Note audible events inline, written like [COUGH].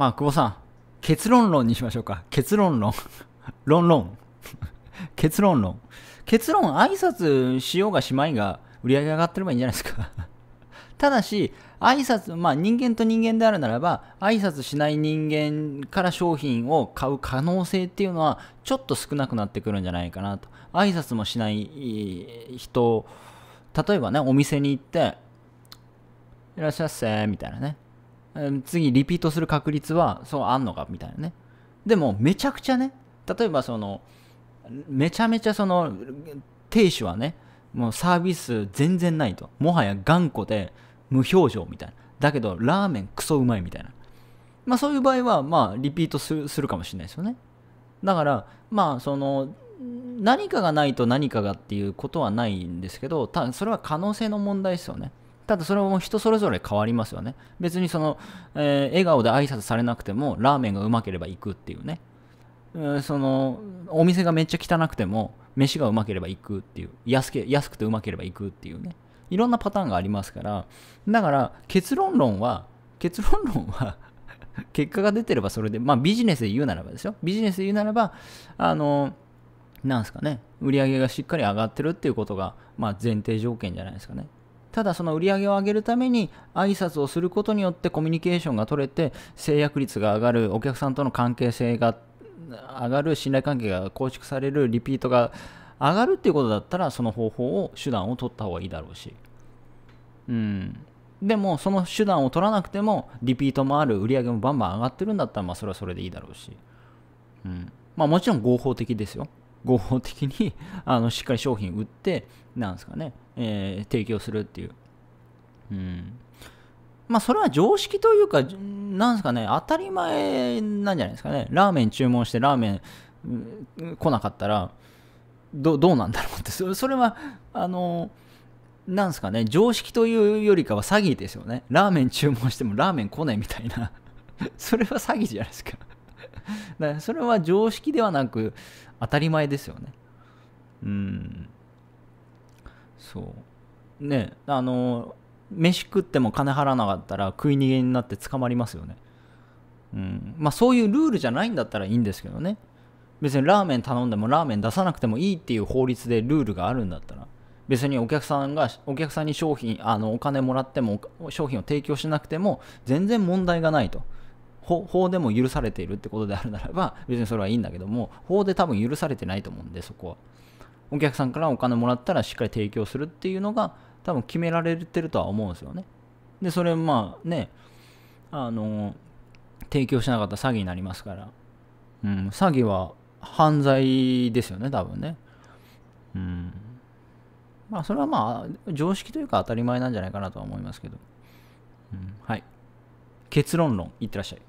まあ、久保さん、結論論にしましょうか。結論論。[LAUGHS] 論論。結論論。結論、挨拶しようがしまいが、売り上げ上がってればいいんじゃないですか。[LAUGHS] ただし、挨拶、まあ人間と人間であるならば、挨拶しない人間から商品を買う可能性っていうのは、ちょっと少なくなってくるんじゃないかなと。挨拶もしない人、例えばね、お店に行って、いらっしゃいませ、みたいなね。次リピートする確率はそうあんのかみたいなねでもめちゃくちゃね例えばそのめちゃめちゃその亭主はねもうサービス全然ないともはや頑固で無表情みたいなだけどラーメンクソうまいみたいなまあそういう場合はまあリピートするするかもしれないですよねだからまあその何かがないと何かがっていうことはないんですけどただそれは可能性の問題ですよねただそれも人それぞれ変わりますよね。別にその、えー、笑顔で挨拶されなくても、ラーメンがうまければ行くっていうね。そのお店がめっちゃ汚くても飯がうまければ行くっていう安け安くてうまければ行くっていうねいろんなパターンがありますからだから結論論は結論論は [LAUGHS] 結果が出てればそれでまあビジネスで言うならばですよビジネスで言うならばあのなんすかね売り上げがしっかり上がってるっていうことがまあ前提条件じゃないですかねただその売り上げを上げるために挨拶をすることによってコミュニケーションが取れて制約率が上がるお客さんとの関係性が上がる信頼関係が構築されるリピートが上がるっていうことだったらその方法を手段を取った方がいいだろうしうんでもその手段を取らなくてもリピートもある売り上げもバンバン上がってるんだったらまあそれはそれでいいだろうし、うん、まあもちろん合法的ですよ合法的に [LAUGHS] あのしっかり商品売って、なんですかね、えー、提供するっていう。うん。まあ、それは常識というか、なんですかね、当たり前なんじゃないですかね。ラーメン注文して、ラーメン来なかったら、どどうなんだろうって、それは、あの、なんですかね、常識というよりかは詐欺ですよね。ラーメン注文してもラーメン来ないみたいな。[LAUGHS] それは詐欺じゃないですか [LAUGHS] だからそれは常識ではなく当たり前ですよねうんそうねあの飯食っても金払わなかったら食い逃げになって捕まりますよねうんまあそういうルールじゃないんだったらいいんですけどね別にラーメン頼んでもラーメン出さなくてもいいっていう法律でルールがあるんだったら別にお客さんがお客さんに商品あのお金もらっても商品を提供しなくても全然問題がないと法でも許されているってことであるならば、[LAUGHS] 別にそれはいいんだけども、法で多分許されてないと思うんで、そこは。お客さんからお金もらったらしっかり提供するっていうのが、多分決められてるとは思うんですよね。で、それまあね、あの、提供しなかったら詐欺になりますから。うん、詐欺は犯罪ですよね、多分ね。うん。まあ、それはまあ、常識というか当たり前なんじゃないかなとは思いますけど。うん、はい。結論論、いってらっしゃい。